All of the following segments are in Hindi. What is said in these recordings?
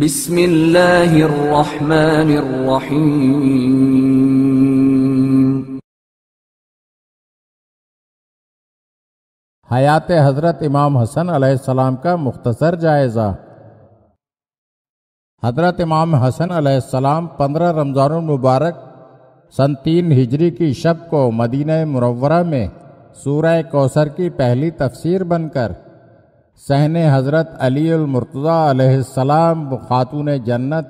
الرحيم हयात हज़रत इमाम हसन अलैहिस्सलाम का मुख्तसर जायज़ा हज़रत इमाम हसन अलैहिस्सलाम पंद्रह रमज़ान मुबारक सन तीन हिजरी की शब को मदीना मुरवरा में सूरह कौसर की पहली तफसीर बनकर सहन हज़रत अलीमरतज़ाम ख़ातून जन्नत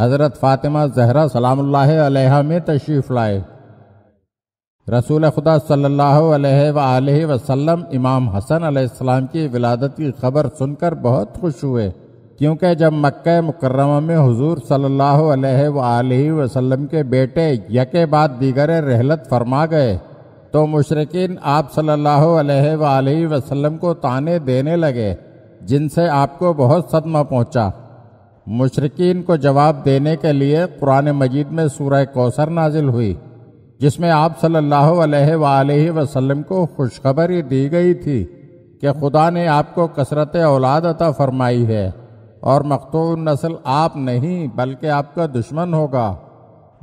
हज़रत फ़ातिमा जहरा सलाम्ला में तशरीफ़ लाए रसूल खुदा सल्ला वसम इमाम हसन आसमाम की विलादत की खबर सुनकर बहुत खुश हुए क्योंकि जब मक् मुकरमा में हुजूर सल्लल्लाहु अलैहि के बेटे यके बाद दीगर रहलत फरमा गए तो मुशरकिन आप सल्लल्लाहु अलैहि वसल्लम को ताने देने लगे जिनसे आपको बहुत सदमा पहुंचा। मुशरकिन को जवाब देने के लिए कुरान मजीद में सूरह कौसर नाजिल हुई जिसमें आप सल्लल्लाहु अलैहि वसल्लम को खुशखबरी दी गई थी कि खुदा ने आपको कसरत औलाद अता फरमाई है और मखतून नस्ल आप नहीं बल्कि आपका दुश्मन होगा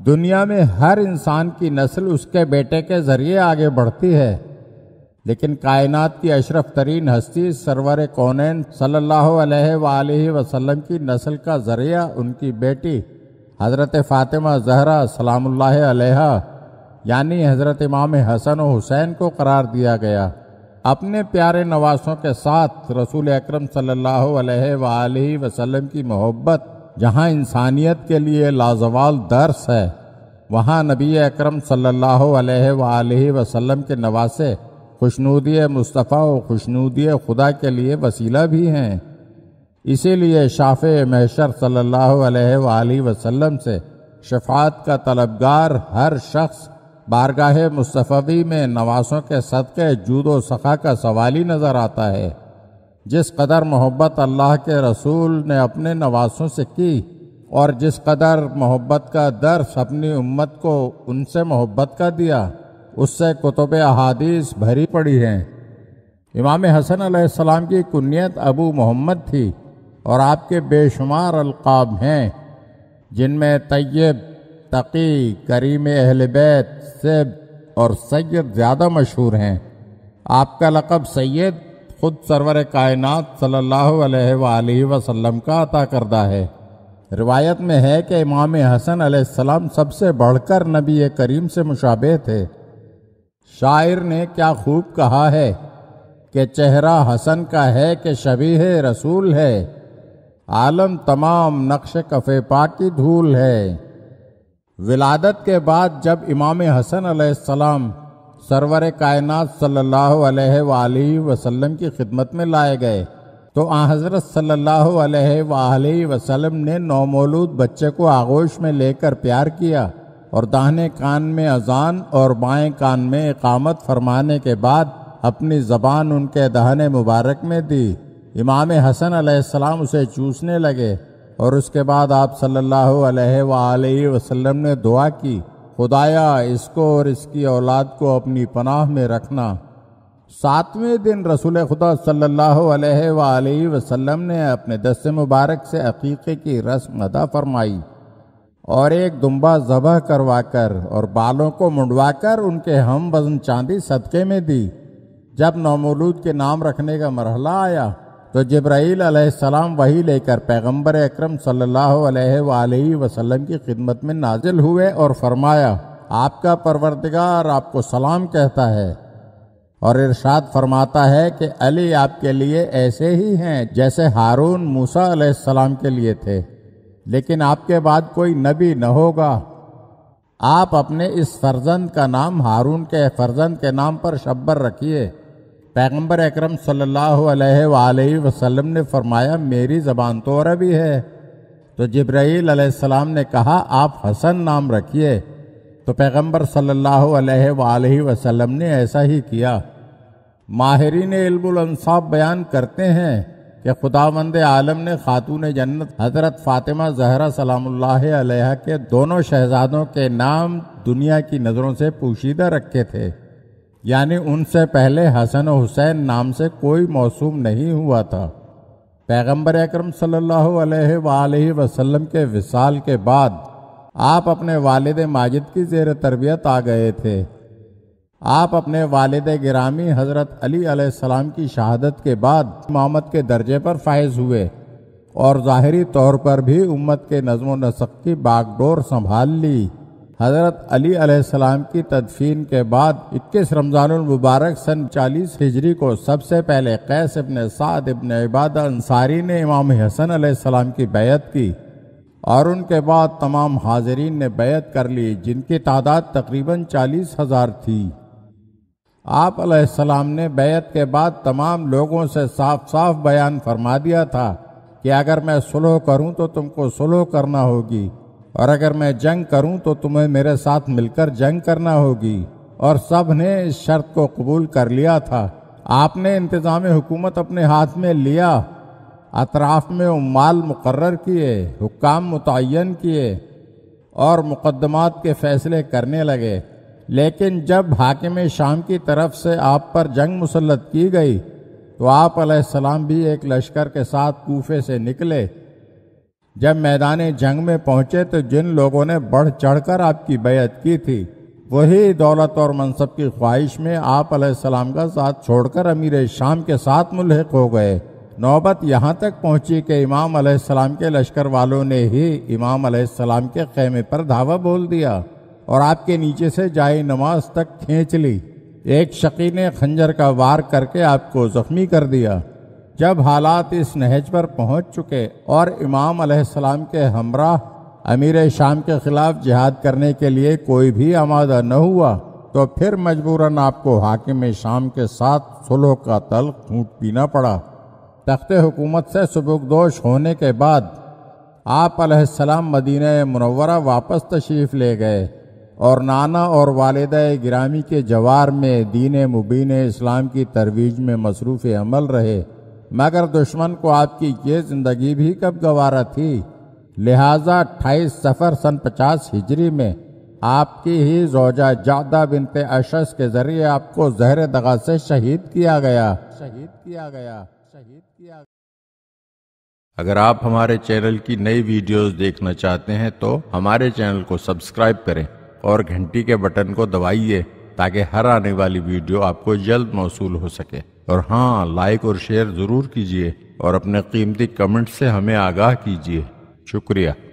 दुनिया में हर इंसान की नस्ल उसके बेटे के ज़रिए आगे बढ़ती है लेकिन कायनात की अशरफ तरीन हस्ती सरवर कौनैन सल्ला अलैहि वसल्लम की नस्ल का ज़रिया उनकी बेटी हज़रत फ़ातिमा जहरा सलामुल्लाह अलैहा यानी हज़रत इमाम हसन और हुसैन को करार दिया गया अपने प्यारे नवासों के साथ रसूल अक्रम सल्ला वसलम की मोहब्बत जहाँ इंसानियत के लिए लाजवाल दर्स है वहाँ नबी अकरम सल्लल्लाहु अलैहि वसल्लम के नवासे खुशनूदी मुस्तफ़ा और खुशनूदी खुदा के लिए वसीला भी हैं इसीलिए शाफ़ महशर सल्लल्लाहु अलैहि वसल्लम से शफात का तलबगार हर शख्स बारगाह मुस्तफ़ी में नवासों के सदक़े जूदो सखा का सवाल ही नज़र आता है जिस कदर मोहब्बत अल्लाह के रसूल ने अपने नवासों से की और जिस कदर मोहब्बत का दर्श अपनी उम्मत को उनसे मोहब्बत का दिया उससे कुतुब अहादीस भरी पड़ी हैं इमाम हसन सलाम की कुनीत अबू मोहम्मद थी और आपके बेशुमार अलकाब हैं जिनमें तैयब तकी करीम अहल बैत सेब और सैयद ज़्यादा मशहूर हैं आपका लक़ब सैयद खुद सरवर कायनात सल्लल्लाहु अलैहि वसल्लम का अता करदा है रिवायत में है कि इमाम हसन सलाम सबसे बढ़कर नबी करीम से मुशाबे थे शायर ने क्या खूब कहा है कि चेहरा हसन का है कि शबीह रसूल है आलम तमाम नक्श कफ़े पाक की धूल है विलादत के बाद जब इमाम हसन सलाम सरवर कायनात सल्लल्लाहु अलैहि वसल्लम की खिदमत में लाए गए तो आ हज़रत सल्लल्लाहु अलैहि वसल्लम ने नौमौलूद बच्चे को आगोश में लेकर प्यार किया और दाहने कान में अजान और बाएं कान में इकामत फरमाने के बाद अपनी ज़बान उनके दहने मुबारक में दी इमाम हसन अलैहिस्सलाम उसे चूसने लगे और उसके बाद आप सल्लल्लाहु अलैहि वसल्लम ने दुआ की खुदाया इसको और इसकी औलाद को अपनी पनाह में रखना सातवें दिन रसूल खुदा सल्लल्लाहु अलैहि वसल्लम ने अपने दस मुबारक से अकीक़े की रस्म अदा फरमाई और एक दुम्बा जबह करवाकर और बालों को मुंडवाकर उनके हम वजन चांदी सदक़े में दी जब नौमोलूद के नाम रखने का मरहला आया तो जब्राईल अलैहिस्सलाम वही लेकर पैगंबर अक्रम सल्लल्लाहु वसल्लम की खिदमत में नाजिल हुए और फरमाया आपका परवरदिगार आपको सलाम कहता है और इरशाद फरमाता है कि अली आपके लिए ऐसे ही हैं जैसे हारून मूसा सलाम के लिए थे लेकिन आपके बाद कोई नबी न होगा आप अपने इस फर्जंद का नाम हारून के फर्जंद के नाम पर शब्बर रखिए पैगम्बर अक्रम सल्लल्लाहु वसल्लम ने फरमाया मेरी ज़बान तो अरबी है तो जब्राईल ने कहा आप हसन नाम रखिए तो पैगम्बर सल्लल्लाहु वसलम ने ऐसा ही किया माहरीन इल्मसाब बयान करते हैं कि खुदावंद आलम ने खातून जन्नत हज़रत फ़ातिमा जहरा सलाम्ला के दोनों शहजादों के नाम दुनिया की नज़रों से पोशीदा रखे थे यानी उनसे पहले हसन और हुसैन नाम से कोई मौसूम नहीं हुआ था पैगंबर अकरम सल्लल्लाहु अलैहि वसल्लम के विसाल के बाद आप अपने वालद माजिद की जेर तरबियत आ गए थे आप अपने वालद गिरामी हज़रत अली सलाम की शहादत के बाद इमामत के दर्जे पर फायज हुए और ज़ाहरी तौर पर भी उम्मत के नज़म नसक की बागडोर संभाल ली हज़रत अली अलैहिस्सलाम की तदफीन के बाद इक्कीस रमज़ानमबारक सन चालीस हिजरी को सबसे पहले कैस इबन साद इबन इबाद अंसारी ने इमाम हसन अलैहिस्सलाम की बैत की और उनके बाद तमाम हाजरीन ने बैत कर ली जिनकी तादाद तकरीबन चालीस हज़ार थी आप अलैहिस्सलाम ने बैत के बाद तमाम लोगों से साफ साफ बयान फरमा दिया था कि अगर मैं सुलह करूं तो तुमको सुलह करना होगी और अगर मैं जंग करूं तो तुम्हें मेरे साथ मिलकर जंग करना होगी और सब ने इस शर्त को कबूल कर लिया था आपने इंतज़ाम हुकूमत अपने हाथ में लिया अतराफ में उमाल मुकर किए हुकाम मुतन किए और मुकदमात के फ़ैसले करने लगे लेकिन जब हाकिम शाम की तरफ से आप पर जंग मुसलत की गई तो आप सलाम भी एक लश्कर के साथ कूफे से निकले जब मैदान जंग में पहुंचे तो जिन लोगों ने बढ़ चढ़कर आपकी बेत की थी वही दौलत और मनसब की ख्वाहिश में आप सलाम का साथ छोड़कर अमीर शाम के साथ मुलहक हो गए नौबत यहाँ तक पहुँची कि इमाम सलाम के लश्कर वालों ने ही इमाम सलाम के खेमे पर धावा बोल दिया और आपके नीचे से जाए नमाज तक खींच ली एक शकी ने खंजर का वार करके आपको जख्मी कर दिया जब हालात इस नहज पर पहुंच चुके और इमाम अलैहिस्सलाम के हमरा अमीर शाम के खिलाफ जिहाद करने के लिए कोई भी आमादा न हुआ तो फिर मजबूरन आपको हाकिम शाम के साथ सुलह का तल घूट पीना पड़ा तख्त हुकूमत से सबकदोश होने के बाद आप अलैहिस्सलाम मदीना मनवरा वापस तशरीफ़ ले गए और नाना और वालद गिरामी के जवार में दीन मुबीन इस्लाम की तरवीज में मसरूफ़ अमल रहे मगर दुश्मन को आपकी ये जिंदगी भी कब गवारा थी लिहाजा अट्ठाईस सफ़र सन पचास हिजरी में आपकी ही रोजा जादा बिनते अशस के जरिए आपको जहर दगा से शहीद किया गया शहीद किया गया शहीद किया गया अगर आप हमारे चैनल की नई वीडियोस देखना चाहते हैं तो हमारे चैनल को सब्सक्राइब करें और घंटी के बटन को दबाइए ताकि हर आने वाली वीडियो आपको जल्द मौसू हो सके और हाँ लाइक और शेयर ज़रूर कीजिए और अपने कीमती कमेंट से हमें आगाह कीजिए शुक्रिया